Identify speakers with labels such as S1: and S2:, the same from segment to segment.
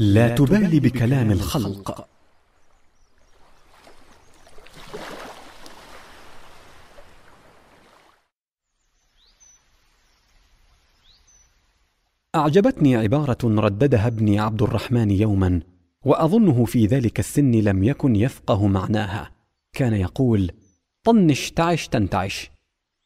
S1: لا تبالي بكلام الخلق اعجبتني عباره رددها ابني عبد الرحمن يوما واظنه في ذلك السن لم يكن يفقه معناها كان يقول طنش تعش تنتعش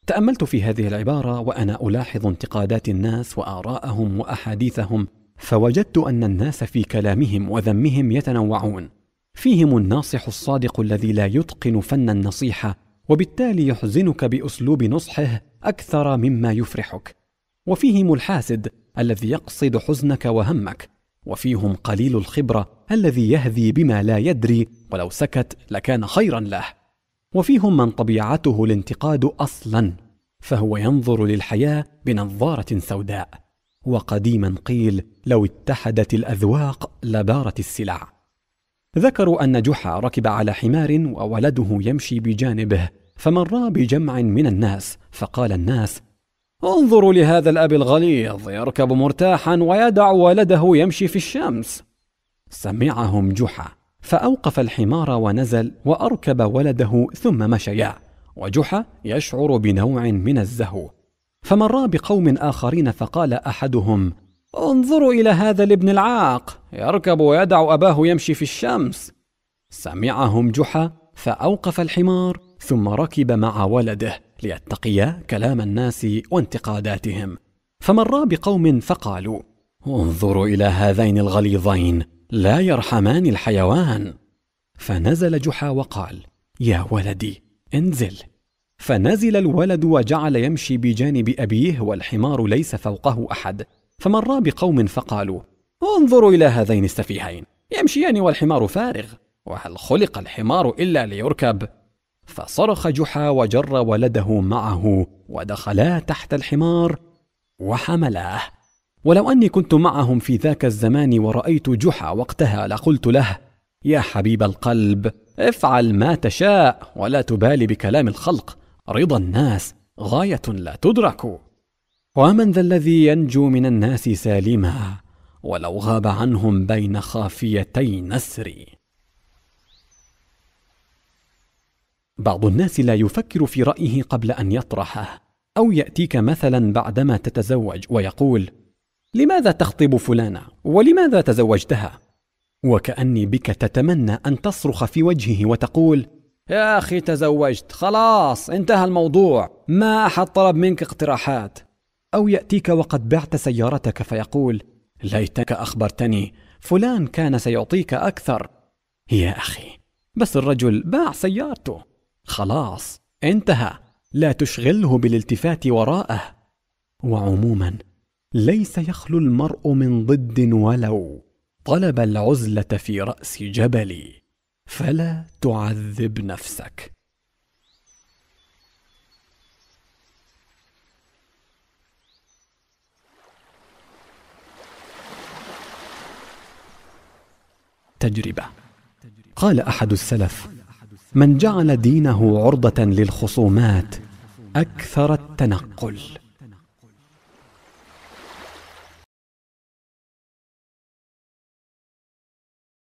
S1: تاملت في هذه العباره وانا الاحظ انتقادات الناس واراءهم واحاديثهم فوجدت ان الناس في كلامهم وذمهم يتنوعون فيهم الناصح الصادق الذي لا يتقن فن النصيحه وبالتالي يحزنك باسلوب نصحه اكثر مما يفرحك وفيهم الحاسد الذي يقصد حزنك وهمك وفيهم قليل الخبره الذي يهذي بما لا يدري ولو سكت لكان خيرا له وفيهم من طبيعته الانتقاد اصلا فهو ينظر للحياه بنظاره سوداء وقديما قيل لو اتحدت الاذواق لبارت السلع ذكروا ان جحا ركب على حمار وولده يمشي بجانبه فمر بجمع من الناس فقال الناس انظروا لهذا الاب الغليظ يركب مرتاحا ويدع ولده يمشي في الشمس سمعهم جحا فاوقف الحمار ونزل واركب ولده ثم مشيا وجحا يشعر بنوع من الزهو فمر بقوم اخرين فقال احدهم انظروا الى هذا الابن العاق يركب ويدع اباه يمشي في الشمس سمعهم جحا فاوقف الحمار ثم ركب مع ولده ليتقيا كلام الناس وانتقاداتهم فمرا بقوم فقالوا انظروا الى هذين الغليظين لا يرحمان الحيوان فنزل جحا وقال يا ولدي انزل فنزل الولد وجعل يمشي بجانب أبيه والحمار ليس فوقه أحد فمر بقوم فقالوا انظروا إلى هذين السفيهين يمشيان والحمار فارغ وهل خلق الحمار إلا ليركب؟ فصرخ جحا وجر ولده معه ودخلا تحت الحمار وحملاه ولو أني كنت معهم في ذاك الزمان ورأيت جحا وقتها لقلت له يا حبيب القلب افعل ما تشاء ولا تبالي بكلام الخلق رضا الناس غايه لا تدرك ومن ذا الذي ينجو من الناس سالما ولو غاب عنهم بين خافيتي نسري بعض الناس لا يفكر في رايه قبل ان يطرحه او ياتيك مثلا بعدما تتزوج ويقول لماذا تخطب فلانه ولماذا تزوجتها وكاني بك تتمنى ان تصرخ في وجهه وتقول يا أخي تزوجت خلاص انتهى الموضوع ما أحد طلب منك اقتراحات أو يأتيك وقد بعت سيارتك فيقول ليتك أخبرتني فلان كان سيعطيك أكثر يا أخي بس الرجل باع سيارته خلاص انتهى لا تشغله بالالتفات وراءه وعموما ليس يخلو المرء من ضد ولو طلب العزله في راس جبل فلا تعذب نفسك تجربة قال أحد السلف من جعل دينه عرضة للخصومات أكثر التنقل